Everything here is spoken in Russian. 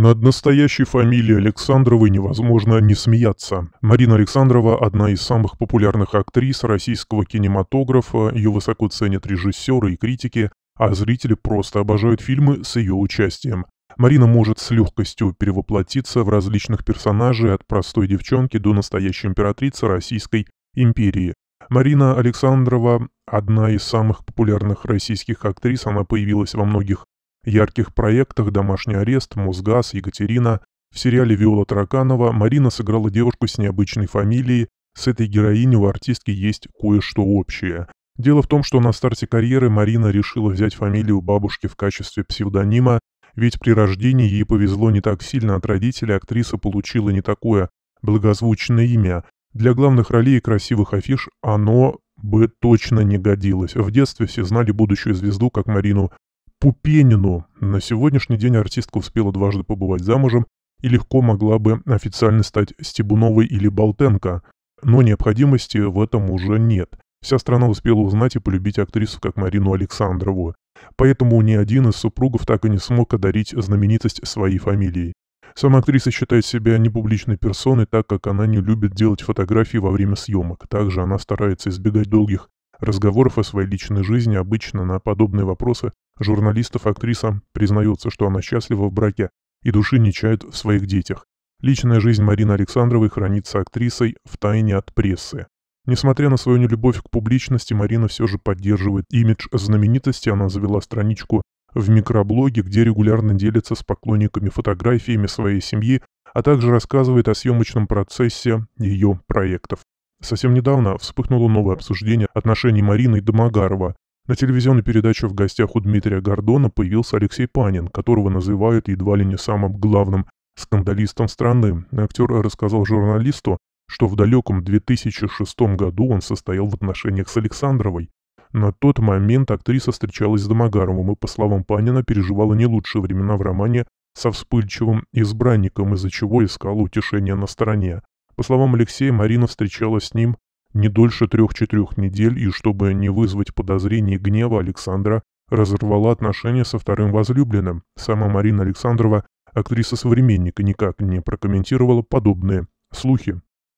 Над настоящей фамилией Александровой невозможно не смеяться. Марина Александрова – одна из самых популярных актрис российского кинематографа, ее высоко ценят режиссеры и критики, а зрители просто обожают фильмы с ее участием. Марина может с легкостью перевоплотиться в различных персонажей от простой девчонки до настоящей императрицы Российской империи. Марина Александрова – одна из самых популярных российских актрис, она появилась во многих ярких проектах «Домашний арест», «Мосгаз», «Екатерина» в сериале «Виола Тараканова» Марина сыграла девушку с необычной фамилией. С этой героиней у артистки есть кое-что общее. Дело в том, что на старте карьеры Марина решила взять фамилию бабушки в качестве псевдонима, ведь при рождении ей повезло не так сильно от родителей, актриса получила не такое благозвучное имя. Для главных ролей и красивых афиш оно бы точно не годилось. В детстве все знали будущую звезду как Марину Пупенину. На сегодняшний день артистка успела дважды побывать замужем и легко могла бы официально стать Стебуновой или Болтенко, но необходимости в этом уже нет. Вся страна успела узнать и полюбить актрису как Марину Александрову, поэтому ни один из супругов так и не смог одарить знаменитость своей фамилией. Сама актриса считает себя непубличной персоной, так как она не любит делать фотографии во время съемок. Также она старается избегать долгих разговоров о своей личной жизни обычно на подобные вопросы журналистов актриса признается, что она счастлива в браке и души не чает в своих детях. Личная жизнь Марины Александровой хранится актрисой в тайне от прессы. Несмотря на свою нелюбовь к публичности, Марина все же поддерживает имидж знаменитости. Она завела страничку в микроблоге, где регулярно делится с поклонниками фотографиями своей семьи, а также рассказывает о съемочном процессе ее проектов. Совсем недавно вспыхнуло новое обсуждение отношений Марины и Домогарова. На телевизионной передаче «В гостях у Дмитрия Гордона» появился Алексей Панин, которого называют едва ли не самым главным скандалистом страны. Актер рассказал журналисту, что в далеком 2006 году он состоял в отношениях с Александровой. На тот момент актриса встречалась с Домогаровым и, по словам Панина, переживала не лучшие времена в романе со вспыльчивым избранником, из-за чего искала утешения на стороне. По словам Алексея, Марина встречалась с ним не дольше трех-четырех недель, и чтобы не вызвать подозрений и гнева Александра, разорвала отношения со вторым возлюбленным. Сама Марина Александрова, актриса-современника, никак не прокомментировала подобные слухи.